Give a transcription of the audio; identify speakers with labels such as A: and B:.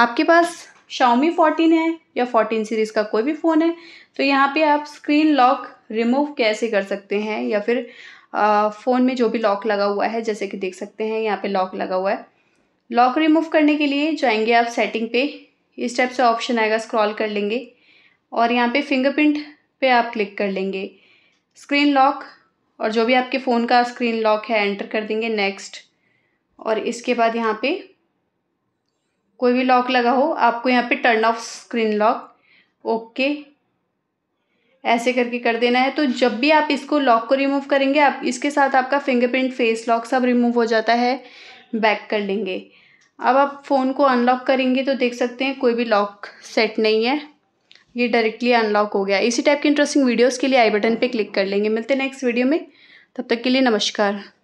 A: आपके पास Xiaomi 14 है या 14 सीरीज़ का कोई भी फ़ोन है तो यहाँ पे आप स्क्रीन लॉक रिमूव कैसे कर सकते हैं या फिर फ़ोन में जो भी लॉक लगा हुआ है जैसे कि देख सकते हैं यहाँ पे लॉक लगा हुआ है लॉक रिमूव करने के लिए जाएंगे आप सेटिंग पे इस टाइप से ऑप्शन आएगा स्क्रॉल कर लेंगे और यहाँ पे फिंगरप्रिंट पे आप क्लिक कर लेंगे स्क्रीन लॉक और जो भी आपके फ़ोन का स्क्रीन लॉक है एंटर कर देंगे नेक्स्ट और इसके बाद यहाँ पर कोई भी लॉक लगा हो आपको यहाँ पे turn off screen lock okay ऐसे करके कर देना है तो जब भी आप इसको लॉक को रिमूव करेंगे आप इसके साथ आपका फिंगरप्रिंट फेस लॉक सब रिमूव हो जाता है बैक कर लेंगे अब आप फ़ोन को अनलॉक करेंगे तो देख सकते हैं कोई भी लॉक सेट नहीं है ये डायरेक्टली अनलॉक हो गया इसी टाइप की इंटरेस्टिंग वीडियोज़ के लिए आई बटन पर क्लिक कर लेंगे मिलते हैं नेक्स्ट वीडियो में तब तक के लिए नमस्कार